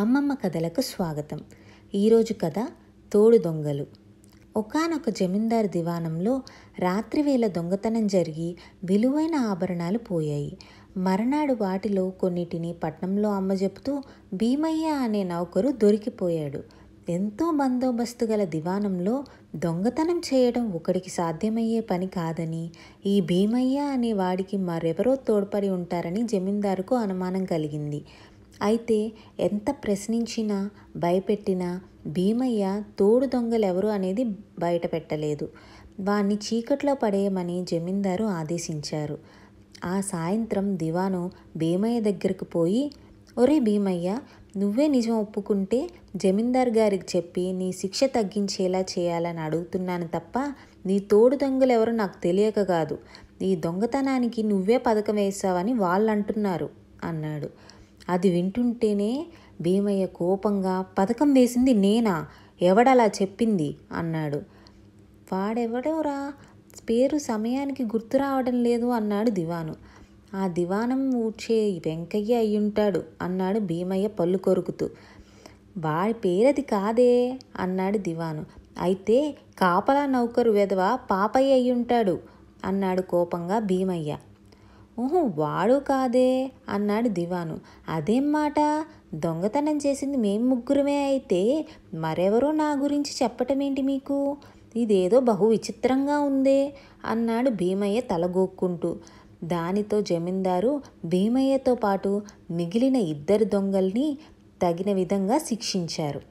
అమ్మమ్మ కథలకు స్వాగతం ఈరోజు కథ తోడు దొంగలు ఒకనొక జమీందారు దివాణంలో రాత్రివేళ దొంగతనం జరిగి విలువైన ఆభరణాలు పోయాయి మరనాడు వాటిలో కొన్నిటిని పట్నంలో అమ్మ చెబుతూ భీమయ్య అనే నౌకరు దొరికిపోయాడు ఎంతో బందోబస్తు గల దివాణంలో దొంగతనం చేయడం ఒకడికి సాధ్యమయ్యే పని కాదని ఈ భీమయ్య అనే వాడికి మరెవరో తోడ్పడి ఉంటారని జమీందారుకు అనుమానం కలిగింది అయితే ఎంత ప్రశ్నించినా భయపెట్టినా భీమయ్య తోడు దొంగలెవరు అనేది బయటపెట్టలేదు వాణ్ణి చీకట్లో పడేయమని జమీందారు ఆదేశించారు ఆ సాయంత్రం దివాను భీమయ్య దగ్గరకు పోయి ఒరే భీమయ్య నువ్వే నిజం ఒప్పుకుంటే జమీందార్ గారికి చెప్పి నీ శిక్ష తగ్గించేలా చేయాలని అడుగుతున్నాను తప్ప నీ తోడు దొంగలు ఎవరో నాకు తెలియక కాదు ఈ దొంగతనానికి నువ్వే పథకం వేసావని వాళ్ళు అంటున్నారు అన్నాడు అది వింటుంటేనే భీమయ్య కోపంగా పథకం వేసింది నేనా ఎవడలా చెప్పింది అన్నాడు వాడెవడోరా పేరు సమయానికి గుర్తు రావడం లేదు అన్నాడు దివాను ఆ దివానం ఊడ్చే వెంకయ్య అయ్యుంటాడు అన్నాడు భీమయ్య పళ్ళు కొరుకుతూ వాడి పేరది కాదే అన్నాడు దివాను అయితే కాపలా నౌకరు వెధవ పాపయ్య అయ్యుంటాడు అన్నాడు కోపంగా భీమయ్య ఓహో వాడు కాదే అన్నాడు దివాను అదేం మాట దొంగతనం చేసింది మేం ముగ్గురమే అయితే మరెవరో నా గురించి చెప్పటమేంటి మీకు ఇదేదో బహు విచిత్రంగా ఉందే అన్నాడు భీమయ్య తలగోక్కుంటూ దానితో జమీందారు భీమయ్యతో పాటు మిగిలిన ఇద్దరు దొంగల్ని తగిన విధంగా శిక్షించారు